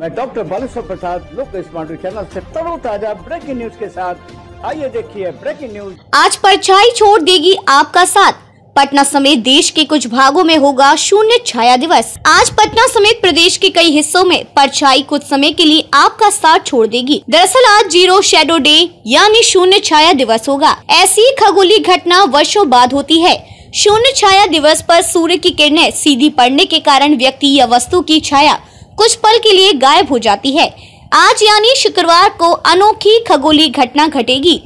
मैं डॉक्टर बालेश्वर प्रसाद लोक smart channel से ताजा ब्रेकिंग न्यूज के साथ आइए देखिए ब्रेकिंग न्यूज आज परछाई छोड़ देगी आपका साथ पटना समेत देश के कुछ भागों में होगा शून्य छाया दिवस आज पटना समेत प्रदेश के कई हिस्सों में परछाई कुछ समय के लिए आपका साथ छोड़ देगी दरअसल आज जीरो शेडो डे यानी शून्य छाया दिवस होगा ऐसी खगोली घटना वर्षों बाद होती है शून्य छाया दिवस पर सूर्य की किरणें सीधी पड़ने के कारण व्यक्ति या वस्तु की छाया कुछ पल के लिए गायब हो जाती है आज यानी शुक्रवार को अनोखी खगोली घटना घटेगी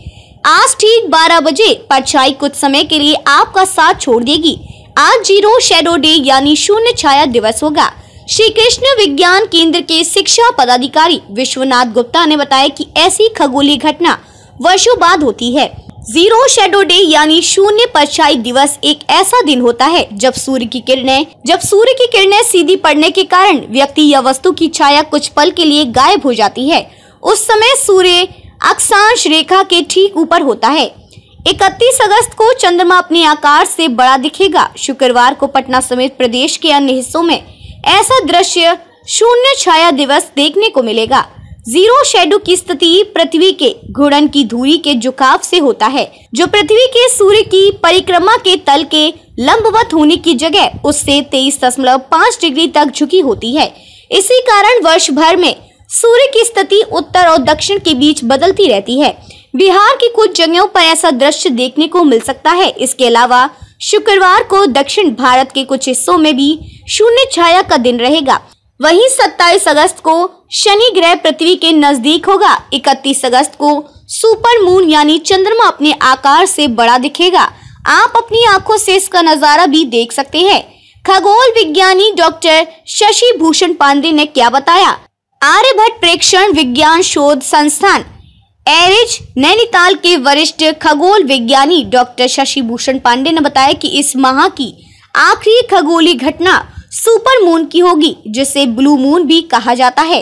आज ठीक 12 बजे परछाई कुछ समय के लिए आपका साथ छोड़ देगी आज जीरो शेडो डे यानी शून्य छाया दिवस होगा श्री कृष्ण विज्ञान केंद्र के शिक्षा पदाधिकारी विश्वनाथ गुप्ता ने बताया कि ऐसी खगोली घटना वर्षों बाद होती है जीरो शेडो डे यानी शून्य परछाई दिवस एक ऐसा दिन होता है जब सूर्य की किरणें जब सूर्य की किरणें सीधी पड़ने के कारण व्यक्ति या वस्तु की छाया कुछ पल के लिए गायब हो जाती है उस समय सूर्य अक्षांश रेखा के ठीक ऊपर होता है 31 अगस्त को चंद्रमा अपने आकार से बड़ा दिखेगा शुक्रवार को पटना समेत प्रदेश के अन्य हिस्सों में ऐसा दृश्य शून्य छाया दिवस देखने को मिलेगा जीरो शेडो की स्थिति पृथ्वी के घूर्णन की धुरी के झुकाव से होता है जो पृथ्वी के सूर्य की परिक्रमा के तल के लंबवत होने की जगह उससे तेईस दशमलव पाँच डिग्री तक झुकी होती है इसी कारण वर्ष भर में सूर्य की स्थिति उत्तर और दक्षिण के बीच बदलती रहती है बिहार की कुछ जगहों पर ऐसा दृश्य देखने को मिल सकता है इसके अलावा शुक्रवार को दक्षिण भारत के कुछ हिस्सों में भी शून्य छाया का दिन रहेगा वहीं 27 अगस्त को शनि ग्रह पृथ्वी के नजदीक होगा 31 अगस्त को सुपर मून यानी चंद्रमा अपने आकार से बड़ा दिखेगा आप अपनी आंखों से इसका नजारा भी देख सकते हैं खगोल विज्ञानी डॉक्टर शशि भूषण पांडे ने क्या बताया आर्यभट्ट प्रेक्षण विज्ञान शोध संस्थान एरिज नैनीताल के वरिष्ठ खगोल विज्ञानी डॉक्टर शशि भूषण पांडे ने बताया कि इस माह की आखिरी खगोली घटना सुपर मून की होगी जिसे ब्लू मून भी कहा जाता है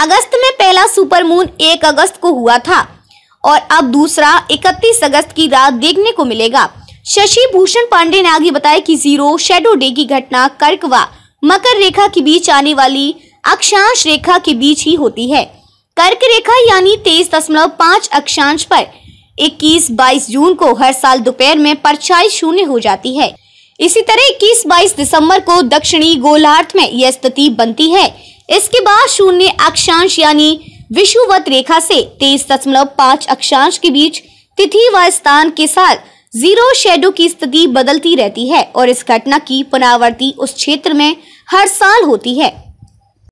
अगस्त में पहला सुपर मून एक अगस्त को हुआ था और अब दूसरा 31 अगस्त की रात देखने को मिलेगा शशि भूषण पांडे ने आगे बताया कि जीरो शेडो डे की घटना कर्क व मकर रेखा के बीच आने वाली अक्षांश रेखा के बीच ही होती है कर्क रेखा यानी तेईस दशमलव पाँच अक्षांश पर 21-22 जून को हर साल दोपहर में परछाई शून्य हो जाती है इसी तरह इक्कीस बाईस दिसंबर को दक्षिणी गोलार्थ में यह स्थिति बनती है इसके बाद शून्य अक्षांश यानी विषुवत रेखा से तेईस दशमलव पाँच अक्षांश के बीच तिथि व स्थान के साथ जीरो शेडो की स्थिति बदलती रहती है और इस घटना की पुनरावृत्ति उस क्षेत्र में हर साल होती है